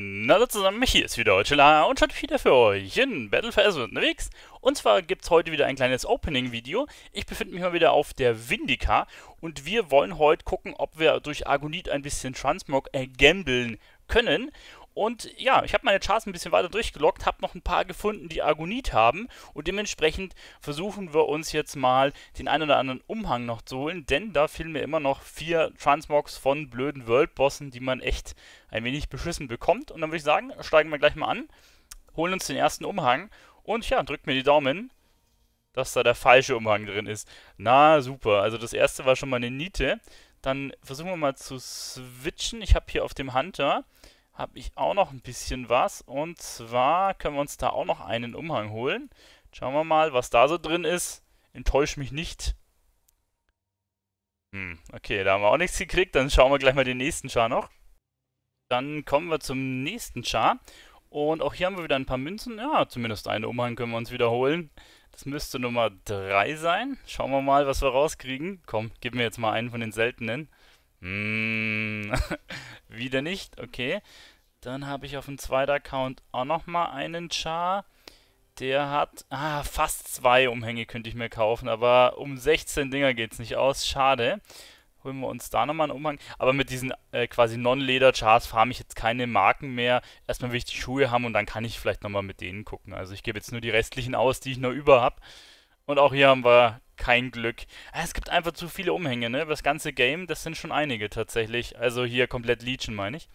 Na hallo zusammen, hier ist wieder heute Lara und schaut wieder für euch in Battle for Ezra unterwegs. Und zwar gibt es heute wieder ein kleines Opening-Video. Ich befinde mich mal wieder auf der Vindika und wir wollen heute gucken, ob wir durch Argonit ein bisschen Transmog ergambeln können. Und ja, ich habe meine Charts ein bisschen weiter durchgelockt, habe noch ein paar gefunden, die Agonit haben. Und dementsprechend versuchen wir uns jetzt mal den einen oder anderen Umhang noch zu holen, denn da fehlen mir immer noch vier Transmogs von blöden Worldbossen, die man echt ein wenig beschissen bekommt. Und dann würde ich sagen, steigen wir gleich mal an, holen uns den ersten Umhang und ja, drückt mir die Daumen, dass da der falsche Umhang drin ist. Na super, also das erste war schon mal eine Niete. Dann versuchen wir mal zu switchen. Ich habe hier auf dem Hunter habe ich auch noch ein bisschen was. Und zwar können wir uns da auch noch einen Umhang holen. Schauen wir mal, was da so drin ist. Enttäusch mich nicht. Hm, okay, da haben wir auch nichts gekriegt. Dann schauen wir gleich mal den nächsten Char noch. Dann kommen wir zum nächsten Char. Und auch hier haben wir wieder ein paar Münzen. Ja, zumindest einen Umhang können wir uns wiederholen. Das müsste Nummer 3 sein. Schauen wir mal, was wir rauskriegen. Komm, gib mir jetzt mal einen von den seltenen. Hm, wieder nicht, okay. Dann habe ich auf dem zweiten Account auch nochmal einen Char. Der hat ah, fast zwei Umhänge könnte ich mir kaufen, aber um 16 Dinger geht es nicht aus. Schade. Holen wir uns da nochmal einen Umhang. Aber mit diesen äh, quasi Non-Leder-Chars farme ich jetzt keine Marken mehr. Erstmal will ich die Schuhe haben und dann kann ich vielleicht nochmal mit denen gucken. Also ich gebe jetzt nur die restlichen aus, die ich noch über habe. Und auch hier haben wir kein Glück. Ah, es gibt einfach zu viele Umhänge, ne? Das ganze Game, das sind schon einige tatsächlich. Also hier komplett Legion, meine ich.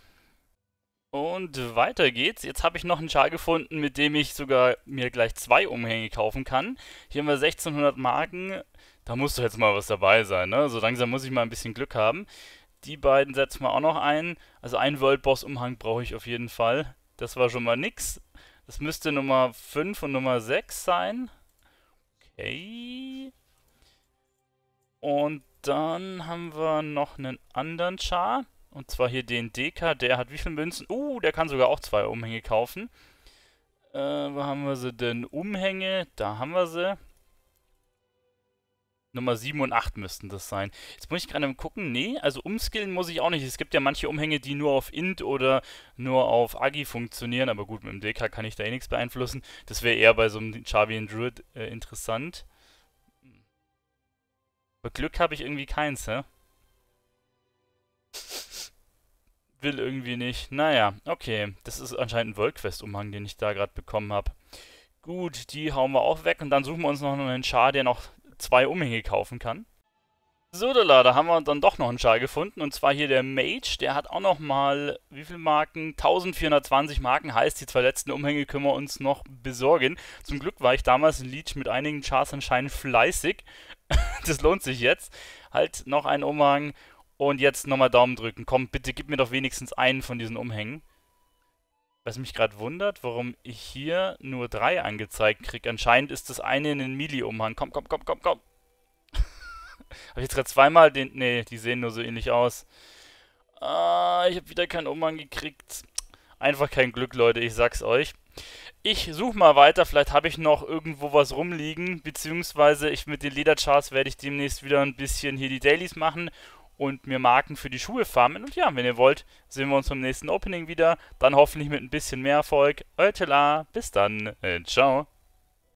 Und weiter geht's. Jetzt habe ich noch einen Char gefunden, mit dem ich sogar mir gleich zwei Umhänge kaufen kann. Hier haben wir 1600 Marken. Da muss doch jetzt mal was dabei sein, ne? So langsam muss ich mal ein bisschen Glück haben. Die beiden setzen wir auch noch ein. Also einen World Boss Umhang brauche ich auf jeden Fall. Das war schon mal nix. Das müsste Nummer 5 und Nummer 6 sein. Okay. Und dann haben wir noch einen anderen Char. Und zwar hier den Deka. Der hat wie viele Münzen? Uh, der kann sogar auch zwei Umhänge kaufen. Äh, wo haben wir sie denn? Umhänge, da haben wir sie. Nummer 7 und 8 müssten das sein. Jetzt muss ich gerade mal gucken, nee, also umskillen muss ich auch nicht. Es gibt ja manche Umhänge, die nur auf int oder nur auf agi funktionieren, aber gut, mit dem DK kann ich da eh nichts beeinflussen. Das wäre eher bei so einem Chavian Druid äh, interessant. Aber Glück habe ich irgendwie keins, hä? Will irgendwie nicht. Naja, okay. Das ist anscheinend ein Worldquest-Umhang, den ich da gerade bekommen habe. Gut, die hauen wir auch weg und dann suchen wir uns noch einen Char, der noch zwei Umhänge kaufen kann. So, da haben wir dann doch noch einen Schal gefunden. Und zwar hier der Mage. Der hat auch nochmal, wie viele Marken? 1420 Marken. Heißt, die zwei letzten Umhänge können wir uns noch besorgen. Zum Glück war ich damals in Leech mit einigen Chars anscheinend fleißig. das lohnt sich jetzt. Halt noch einen Umhang. Und jetzt nochmal Daumen drücken. Komm, bitte gib mir doch wenigstens einen von diesen Umhängen. Was mich gerade wundert, warum ich hier nur drei angezeigt kriege. Anscheinend ist das eine in den Mili-Umhang. Komm, komm, komm, komm, komm. habe ich jetzt gerade zweimal den... Nee, die sehen nur so ähnlich aus. Ah, ich habe wieder keinen Umhang gekriegt. Einfach kein Glück, Leute, ich sag's euch. Ich suche mal weiter, vielleicht habe ich noch irgendwo was rumliegen, beziehungsweise ich mit den Ledercharts werde ich demnächst wieder ein bisschen hier die Dailies machen und mir Marken für die Schuhe farmen. Und ja, wenn ihr wollt, sehen wir uns beim nächsten Opening wieder. Dann hoffentlich mit ein bisschen mehr Erfolg. Euer Tela, bis dann. Äh, ciao.